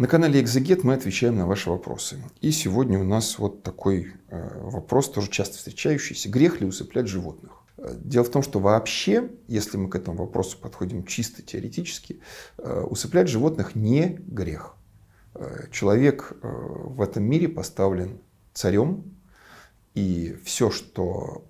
На канале Экзегет мы отвечаем на ваши вопросы. И сегодня у нас вот такой э, вопрос, тоже часто встречающийся. Грех ли усыплять животных? Э, дело в том, что вообще, если мы к этому вопросу подходим чисто теоретически, э, усыплять животных не грех. Человек в этом мире поставлен царем, и все, что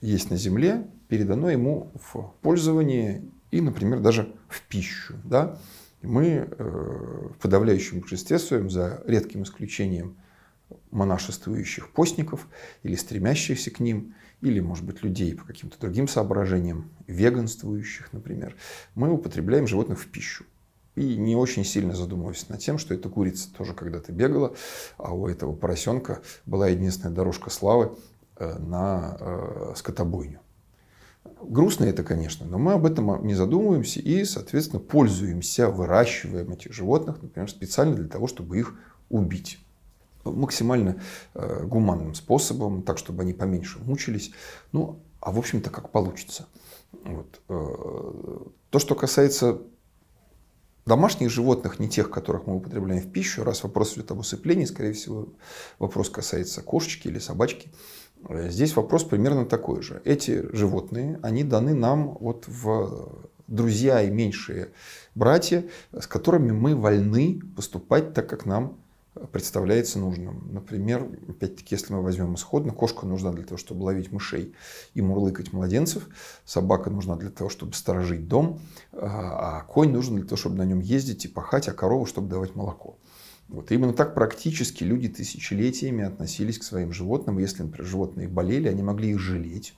есть на земле, передано ему в пользование и, например, даже в пищу. Да? Мы э, в подавляющем большинстве своем, за редким исключением монашествующих постников или стремящихся к ним, или, может быть, людей по каким-то другим соображениям, веганствующих, например, мы употребляем животных в пищу. И не очень сильно задумываясь над тем, что эта курица тоже когда-то бегала, а у этого поросенка была единственная дорожка славы э, на э, скотобойню. Грустно это, конечно, но мы об этом не задумываемся и, соответственно, пользуемся, выращиваем этих животных, например, специально для того, чтобы их убить максимально э, гуманным способом, так, чтобы они поменьше мучились. Ну, а в общем-то, как получится. Вот. Э, то, что касается домашних животных, не тех, которых мы употребляем в пищу, раз вопрос идет об усыплении, скорее всего, вопрос касается кошечки или собачки, Э, здесь вопрос примерно такой же. Эти животные, они даны нам вот в э, друзья и меньшие братья, с которыми мы вольны поступать так, как нам э, представляется нужным. Например, опять-таки, если мы возьмем исходно, кошка нужна для того, чтобы ловить мышей и мурлыкать младенцев, собака нужна для того, чтобы сторожить дом, а конь нужен для того, чтобы на нем ездить и пахать, а корова, чтобы давать молоко. Вот именно так практически люди тысячелетиями относились к своим животным. Если, например, животные болели, они могли их жалеть,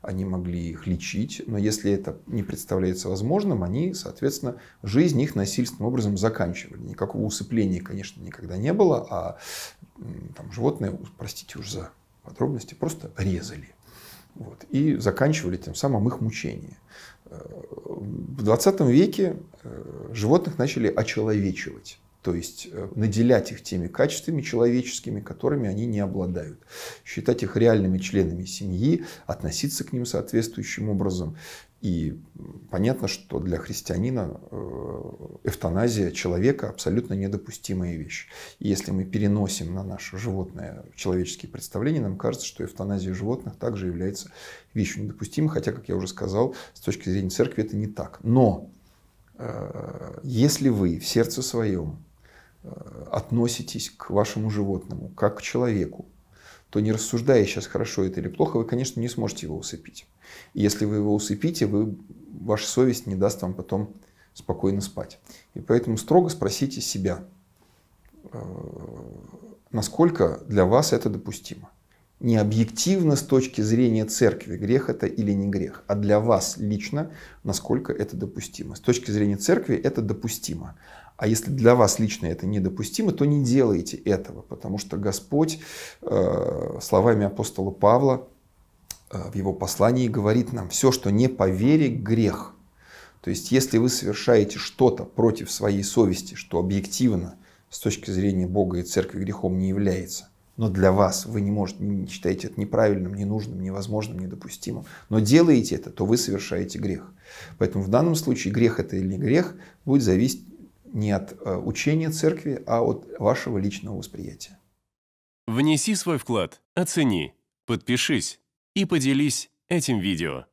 они могли их лечить, но если это не представляется возможным, они, соответственно, жизнь их насильственным образом заканчивали. Никакого усыпления, конечно, никогда не было, а там, животные, простите уж за подробности, просто резали. Вот, и заканчивали тем самым их мучение. Э, в 20 веке э, животных начали очеловечивать. То есть э, наделять их теми качествами человеческими, которыми они не обладают. Считать их реальными членами семьи, относиться к ним соответствующим образом. И понятно, что для христианина э, эвтаназия человека абсолютно недопустимая вещь. И если мы переносим на наше животное человеческие представления, нам кажется, что эвтаназия животных также является вещью недопустимой, хотя, как я уже сказал, с точки зрения церкви это не так. Но э, если вы в сердце своем Э, относитесь к вашему животному, как к человеку, то не рассуждая сейчас хорошо это или плохо, вы, конечно, не сможете его усыпить. И если вы его усыпите, вы, ваша совесть не даст вам потом спокойно спать. И поэтому строго спросите себя, э, насколько для вас это допустимо. Не объективно с точки зрения церкви, грех это или не грех, а для вас лично, насколько это допустимо. С точки зрения церкви это допустимо. А если для вас лично это недопустимо, то не делайте этого, потому что Господь э, словами апостола Павла э, в его послании говорит нам, все, что не по вере, грех. То есть, если вы совершаете что-то против своей совести, что объективно с точки зрения Бога и Церкви грехом не является, но для вас вы не можете, не считаете это неправильным, ненужным, невозможным, недопустимым, но делаете это, то вы совершаете грех. Поэтому в данном случае грех это или не грех будет зависеть не от э, учения церкви, а от вашего личного восприятия. Внеси свой вклад, оцени, подпишись и поделись этим видео.